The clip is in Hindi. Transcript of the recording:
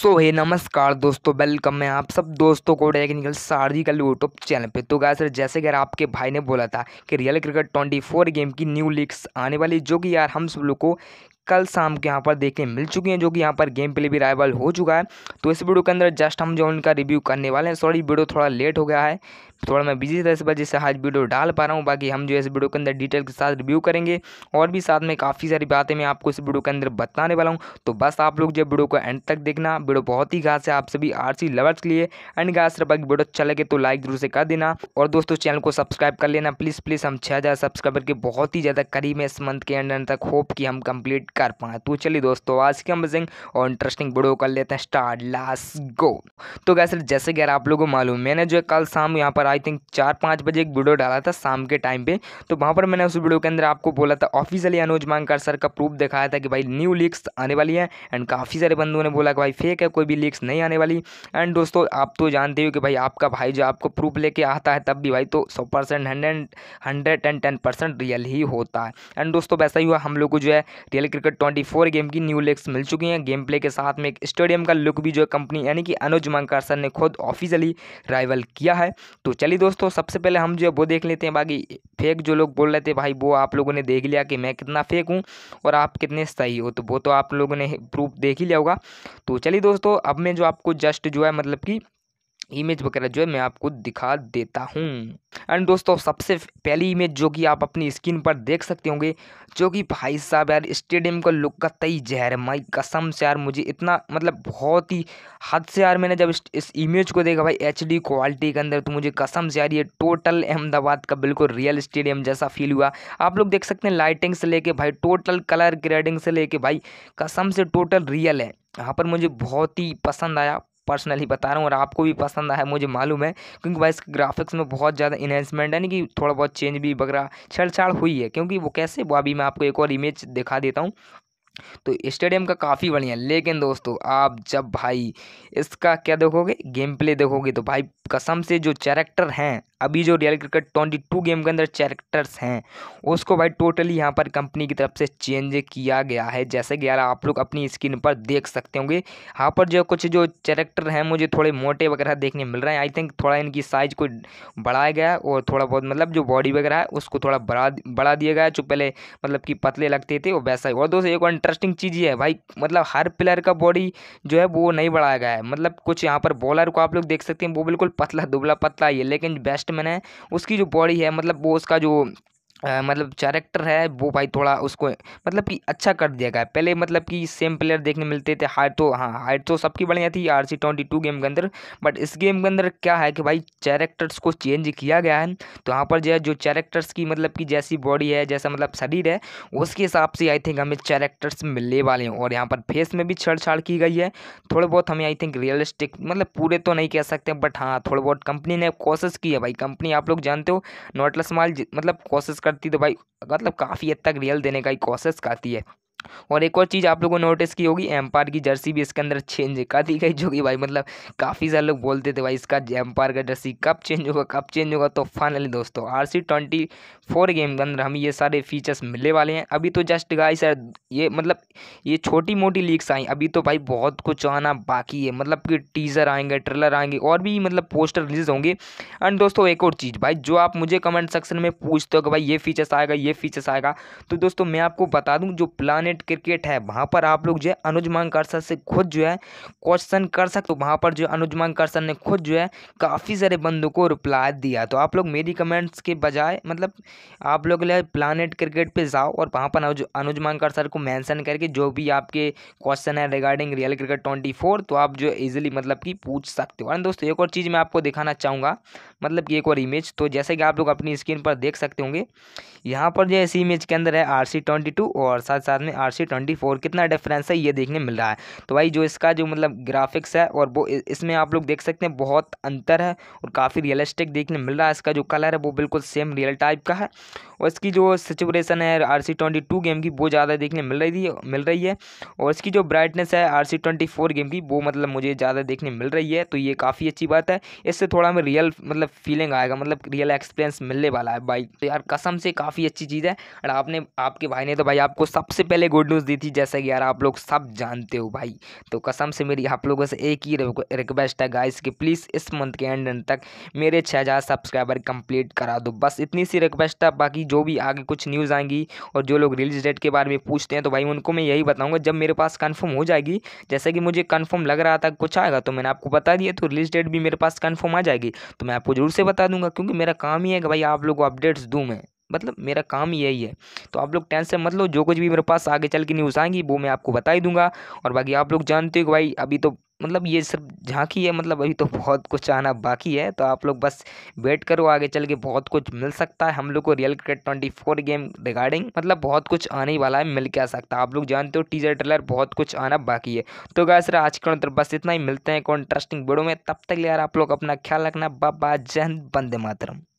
सो है नमस्कार दोस्तों वेलकम मैं आप सब दोस्तों को टेक्निकल सार्जिकल का यूट्यूब चैनल पे तो गाय सर जैसे कि आपके भाई ने बोला था कि रियल क्रिकेट 24 गेम की न्यू लीग्स आने वाली जो कि यार हम सब लोग को कल शाम के यहाँ पर देखने मिल चुकी हैं जो कि यहाँ पर गेम प्ले भी राइवल हो चुका है तो इस वीडियो के अंदर जस्ट हम जो उनका रिव्यू करने वाले हैं सॉरी वीडियो थोड़ा लेट हो गया है थोड़ा तो मैं बिजी था इस वजह से आज वीडियो डाल पा रहा हूँ बाकी हम जो है इस वीडियो के अंदर डिटेल के साथ रिव्यू करेंगे और भी साथ में काफ़ी सारी बातें मैं आपको इस वीडियो के अंदर बताने वाला हूँ तो बस आप लोग जब वीडियो को एंड तक देखना वीडियो बहुत ही खास है आप सभी आर लवर्स के लिए एंड खास बाकी वीडियो अच्छा लगे तो लाइक जरूर से कर देना और दोस्तों चैनल को सब्सक्राइब कर लेना प्लीज़ प्लीज़ हम छः हज़ार सब्सक्राइबर के बहुत ही ज़्यादा करीब है इस मंथ के एंड एंड तक होप कि हम कंप्लीट कर पाए तो चलिए दोस्तों आज की अमेजिंग और इंटरेस्टिंग वीडियो कर लेते हैं स्टार्ट लास्ट गो तो कैसे जैसे कि यार आप लोगों को मालूम मैंने जो कल शाम यहाँ पर आई थिंक चार पाँच बजे एक वीडियो डाला था शाम के टाइम पे तो वहाँ पर मैंने उस वीडियो के अंदर आपको बोला था ऑफिशियली अनुज मांगकर सर का प्रूफ दिखाया था कि भाई न्यू लीक्स आने वाली है एंड काफ़ी सारे बंधुओं ने बोला कि भाई फेक है कोई भी लीक्स नहीं आने वाली एंड दोस्तों आप तो जानते हो कि भाई आपका भाई जो आपको प्रूफ लेके आता है तब भी भाई तो सौ percent hundred and ten percent real ही होता है एंड दोस्तों वैसा ही हुआ हम लोग को जो है real cricket twenty four game की न्यू लीक्स मिल चुकी हैं गेम प्ले के साथ में एक स्टेडियम का लुक भी जो कंपनी यानी कि अनुज मांगकर सर ने खुद ऑफिशियली राइवल किया है तो चलिए दोस्तों सबसे पहले हम जो है वो देख लेते हैं बाकी फेक जो लोग बोल रहे थे भाई वो आप लोगों ने देख लिया कि मैं कितना फेक हूँ और आप कितने सही हो तो वो तो आप लोगों ने प्रूफ देख ही लिया होगा तो चलिए दोस्तों अब मैं जो आपको जस्ट जो है मतलब कि इमेज वगैरह जो है मैं आपको दिखा देता हूँ एंड दोस्तों सबसे पहली इमेज जो कि आप अपनी स्क्रीन पर देख सकते होंगे जो कि भाई साहब यार स्टेडियम का लुक का तई जहर माई कसम से यार मुझे इतना मतलब बहुत ही हद से यार मैंने जब इस इमेज को देखा भाई एच क्वालिटी के अंदर तो मुझे कसम से यार ये टोटल अहमदाबाद का बिल्कुल रियल स्टेडियम जैसा फील हुआ आप लोग देख सकते हैं लाइटिंग से लेके भाई टोटल कलर ग्रेडिंग से लेके भाई कसम से टोटल रियल है यहाँ पर मुझे बहुत ही पसंद आया पर्सनली बता रहा हूँ और आपको भी पसंद आया मुझे मालूम है क्योंकि भाई इसके ग्राफिक्स में बहुत ज़्यादा इन्हेंसमेंट है ना कि थोड़ा बहुत चेंज भी वगैरह छेड़छाड़ हुई है क्योंकि वो कैसे वो अभी मैं आपको एक और इमेज दिखा देता हूँ तो स्टेडियम का काफ़ी बढ़िया है लेकिन दोस्तों आप जब भाई इसका क्या देखोगे गेम प्ले देखोगे तो भाई कसम से जो चैरेक्टर हैं अभी जो real cricket twenty two game के अंदर चैरेक्टर्स हैं उसको भाई टोटली यहाँ पर कंपनी की तरफ से चेंज किया गया है जैसे कि यार आप लोग अपनी स्क्रीन पर देख सकते होंगे यहाँ पर जो कुछ जो चैरेक्टर हैं मुझे थोड़े मोटे वगैरह देखने मिल रहे हैं आई थिंक थोड़ा इनकी साइज को बढ़ाया गया और थोड़ा बहुत मतलब जो बॉडी वगैरह है उसको थोड़ा बढ़ा बढ़ा दिया गया जो पहले मतलब कि पतले लगते थे वो वैसा ही और दोस्तों एक और इंटरेस्टिंग चीज़ ये है भाई मतलब हर प्लेयर का बॉडी जो है वो नहीं बढ़ाया गया है मतलब कुछ यहाँ पर बॉलर को आप लोग देख सकते हैं वो बिल्कुल पतला दुबला पतला ही है लेकिन बेस्ट बैट्समैन है उसकी जो बॉडी है मतलब वो उसका जो आ, मतलब कैरेक्टर है वो भाई थोड़ा उसको मतलब कि अच्छा कर दिया गया पहले मतलब कि सेम प्लेयर देखने मिलते थे हाइट तो हाँ हाइट तो सबकी बढ़िया थी R C twenty two game के अंदर बट इस गेम के अंदर क्या है कि भाई कैरेक्टर्स को चेंज किया गया है तो यहाँ पर जो है जो कैरेक्टर्स की मतलब कि जैसी बॉडी है जैसा मतलब शरीर है उसके हिसाब से आई थिंक हमें कैरेक्टर्स मिलने वाले हैं और यहाँ पर फेस में भी छेड़छाड़ की गई है थोड़े बहुत हमें आई थिंक रियलिस्टिक मतलब पूरे तो नहीं कह सकते बट हाँ थोड़े बहुत कंपनी ने कोशिश की है भाई कंपनी आप लोग जानते हो नोटलेस माल मतलब कोशिश कर करती तो भाई मतलब काफ़ी हद तक रियल देने का ही कोशिश करती है और एक और चीज़ आप लोगों ने नोटिस की होगी एम्पायर की जर्सी भी इसके अंदर चेंज कर दी गई जो कि भाई मतलब काफ़ी सारे लोग बोलते थे भाई इसका एम्पायर का जर्सी कब चेंज होगा कब चेंज होगा तो फाइनली दोस्तों R C twenty four game के अंदर हमें ये सारे फीचर्स मिलने वाले हैं अभी तो जस्ट गाई सर ये मतलब ये छोटी मोटी लीक्स आई अभी तो भाई बहुत कुछ आना बाकी है मतलब कि टीज़र आएंगे ट्रेलर आएंगे और भी मतलब पोस्टर रिलीज होंगे एंड दोस्तों एक और चीज़ भाई जो आप मुझे कमेंट सेक्शन में पूछते हो कि भाई ये फीचर्स आएगा ये फीचर्स आएगा तो दोस्तों मैं आपको बता दूँ जो प्लान प्लेनेट क्रिकेट है वहाँ पर आप लोग जो है अनुज मांग से खुद जो है क्वेश्चन कर सकते हो वहाँ पर जो अनुज मांग ने खुद जो है काफ़ी सारे बंदों को रिप्लाई दिया तो आप लोग मेरी कमेंट्स के बजाय मतलब आप लोग ले प्लानट क्रिकेट पर जाओ और वहाँ पर अनुज अनुज मांगकर सर को मैंसन करके जो भी आपके क्वेश्चन है रिगार्डिंग रियल क्रिकेट ट्वेंटी तो आप जो इजीली मतलब कि पूछ सकते हो और दोस्तों एक और चीज़ मैं आपको दिखाना चाहूँगा मतलब कि एक और इमेज तो जैसे कि आप लोग अपनी स्क्रीन पर देख सकते होंगे यहाँ पर जो है इसी इमेज के अंदर है आर सी ट्वेंटी टू और साथ साथ में आर सी ट्वेंटी फोर कितना डिफरेंस है ये देखने मिल रहा है तो भाई जो इसका जो मतलब ग्राफिक्स है और वो इसमें आप लोग देख सकते हैं बहुत अंतर है और काफ़ी रियलिस्टिक देखने मिल रहा है इसका जो कलर है वो बिल्कुल सेम रियल टाइप का है और इसकी जो सिचुएसन है R C twenty two game की वो ज़्यादा देखने मिल रही थी मिल रही है और इसकी जो ब्राइटनेस है R C twenty four game की वो मतलब मुझे ज़्यादा देखने मिल रही है तो ये काफ़ी अच्छी बात है इससे थोड़ा हमें रियल मतलब फीलिंग आएगा मतलब रियल एक्सपीरियंस मिलने वाला है भाई तो यार कसम से काफ़ी अच्छी चीज़ है और आपने आपके भाई ने तो भाई आपको सबसे पहले गुड न्यूज़ दी थी जैसा कि यार आप लोग सब जानते हो भाई तो कसम से मेरी आप लोगों से एक ही रिक्वेस्ट है गाइस कि प्लीज़ इस मंथ के एंड एंड तक मेरे छः हज़ार सब्सक्राइबर कंप्लीट करा दो बस इतनी सी रिक्वेस्ट है बाकी जो भी आगे कुछ न्यूज़ आएंगी और जो लोग रिलीज डेट के बारे में पूछते हैं तो भाई उनको मैं यही बताऊँगा जब मेरे पास कन्फर्म हो जाएगी जैसे कि मुझे कन्फर्म लग रहा था कुछ आएगा तो मैंने आपको बता दिया तो रिलीज डेट भी मेरे पास कन्फर्म आ जाएगी तो मैं आपको ज़रूर से बता दूंगा क्योंकि मेरा काम ही है कि भाई आप लोग को अपडेट्स दूँ मैं मतलब मेरा काम ही यही है तो आप लोग टेंशन मत लो जो कुछ भी मेरे पास आगे चल के न्यूज़ आएंगी वो मैं आपको बता ही दूंगा और बाकी आप लोग जानते हो कि भाई अभी तो मतलब ये सब झांकी है मतलब अभी तो बहुत कुछ आना बाकी है तो आप लोग बस वेट करो आगे चल के बहुत कुछ मिल सकता है हम लोग को real cricket twenty four game regarding मतलब बहुत कुछ आने वाला है मिल के आ सकता है आप लोग जानते हो टीजर ट्रेलर बहुत कुछ आना बाकी है तो क्या सर आज के बस इतना ही मिलते हैं कॉन्ट्रास्टिंग वीडियो में तब तक यार आप लोग अपना ख्याल रखना बाबा जय हिंद बंदे मातरम